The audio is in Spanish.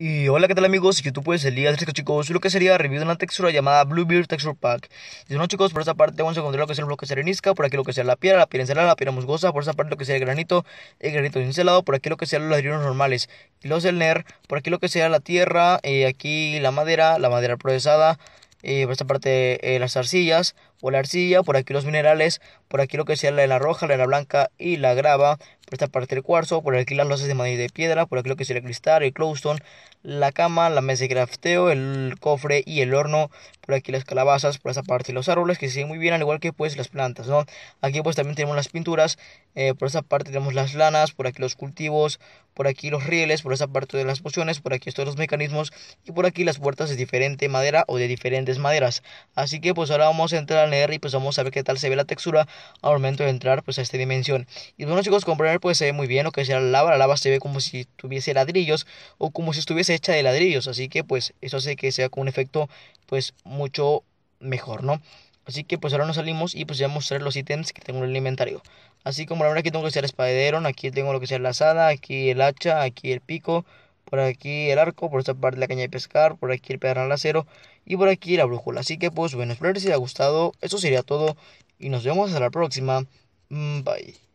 Y hola, ¿qué tal amigos? YouTube pues el día hoy chicos, lo que sería review de una textura llamada Bluebeard Texture Pack. Y bueno chicos, por esa parte vamos a encontrar lo que es el bloque serenisca, por aquí lo que sea la piedra, la piedra encelada, la piedra musgosa, por esa parte lo que sea el granito, el granito cincelado, por aquí lo que sean los ladrillos normales, los del NER, por aquí lo que sea la tierra, eh, aquí la madera, la madera procesada, eh, por esta parte eh, las arcillas, o la arcilla, por aquí los minerales, por aquí lo que sea la de la roja, la de blanca y la grava, por esta parte el cuarzo, por aquí las losas de madera y de piedra, por aquí lo que sea el cristal, el clowstone, la cama, la mesa de crafteo, el cofre y el horno, por aquí las calabazas, por esta parte los árboles que se ven muy bien, al igual que pues las plantas, ¿no? Aquí pues también tenemos las pinturas, eh, por esta parte tenemos las lanas, por aquí los cultivos, por aquí los rieles, por esta parte de las pociones, por aquí estos los mecanismos y por aquí las puertas de diferente madera o de diferentes maderas. Así que pues ahora vamos a entrar leer y pues vamos a ver qué tal se ve la textura al momento de entrar pues a esta dimensión. Y bueno chicos, como pues se ve muy bien lo que sea la lava, la lava se ve como si tuviese ladrillos o como si estuviese hecha de ladrillos, así que pues eso hace que sea con un efecto pues mucho mejor, ¿no? Así que pues ahora nos salimos y pues ya mostrar los ítems que tengo en el inventario. Así como la ahora aquí tengo que ser espadón aquí tengo lo que sea la asada, aquí el hacha, aquí el pico, por aquí el arco, por esta parte la caña de pescar, por aquí el pedal al acero y por aquí la brújula. Así que pues bueno, espero que les haya gustado, eso sería todo y nos vemos a la próxima. Mm, bye.